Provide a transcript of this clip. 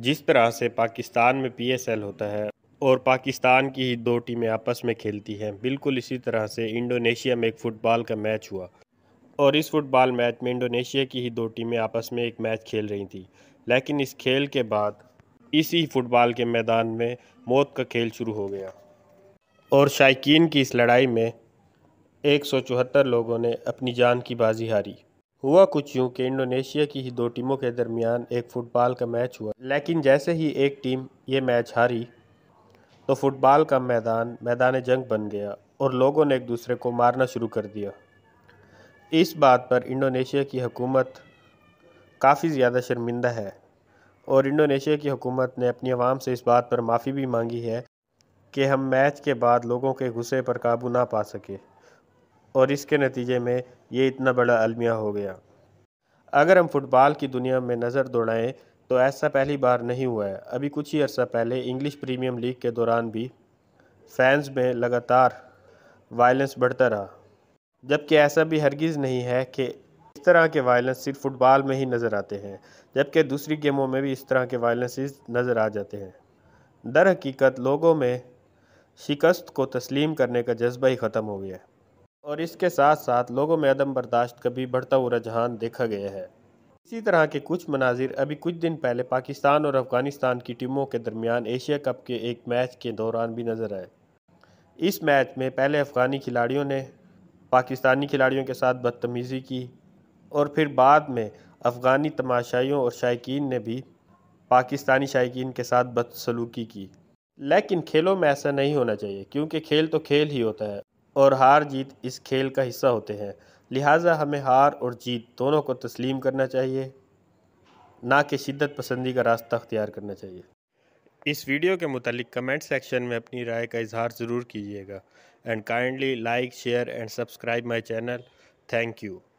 जिस तरह से पाकिस्तान में पीएसएल होता है और पाकिस्तान की ही दो टीमें आपस में खेलती हैं बिल्कुल इसी तरह से इंडोनेशिया में एक फ़ुटबॉल का मैच हुआ और इस फुटबॉल मैच में इंडोनेशिया की ही दो टीमें आपस में एक मैच खेल रही थी लेकिन इस खेल के बाद इसी फुटबॉल के मैदान में मौत का खेल शुरू हो गया और शायकीन की इस लड़ाई में एक लोगों ने अपनी जान की बाजी हारी हुआ कुछ यूं कि इंडोनेशिया की ही दो टीमों के दरमियान एक फ़ुटबॉल का मैच हुआ लेकिन जैसे ही एक टीम ये मैच हारी तो फ़ुटबॉल का मैदान मैदान जंग बन गया और लोगों ने एक दूसरे को मारना शुरू कर दिया इस बात पर इंडोनेशिया की हुकूमत काफ़ी ज़्यादा शर्मिंदा है और इंडोनेशिया की हुकूमत ने अपनी आवाम से इस बात पर माफ़ी भी मांगी है कि हम मैच के बाद लोगों के गुस्से पर काबू ना पा सकें और इसके नतीजे में ये इतना बड़ा अलमिया हो गया अगर हम फुटबॉल की दुनिया में नज़र दौड़ाएँ तो ऐसा पहली बार नहीं हुआ है अभी कुछ ही अर्सा पहले इंग्लिश प्रीमियम लीग के दौरान भी फैंस में लगातार वायलेंस बढ़ता रहा जबकि ऐसा भी हरगिज़ नहीं है कि इस तरह के वायलेंस सिर्फ फुटबॉल में ही नज़र आते हैं जबकि दूसरी गेमों में भी इस तरह के वायलेंसेस नज़र आ जाते हैं दर हकीकत लोगों में शिकस्त को तस्लीम करने का जज्बा ही ख़त्म हो गया है और इसके साथ साथ लोगों में अदम बर्दाश्त का भी बढ़ता हुआ रुझान देखा गया है इसी तरह के कुछ मनाजिर अभी कुछ दिन पहले पाकिस्तान और अफगानिस्तान की टीमों के दरमियान एशिया कप के एक मैच के दौरान भी नज़र आए इस मैच में पहले अफगानी खिलाड़ियों ने पाकिस्तानी खिलाड़ियों के साथ बदतमीज़ी की और फिर बाद में अफगानी तमाशाइयों और शायक ने भी पाकिस्तानी शायक के साथ बदसलूकी की लेकिन खेलों में ऐसा नहीं होना चाहिए क्योंकि खेल तो खेल ही होता है और हार जीत इस खेल का हिस्सा होते हैं लिहाजा हमें हार और जीत दोनों को तस्लीम करना चाहिए ना कि शिद्दत पसंदी का रास्ता अख्तियार करना चाहिए इस वीडियो के मतलब कमेंट सेक्शन में अपनी राय का इजहार ज़रूर कीजिएगा and kindly like share and subscribe my channel thank you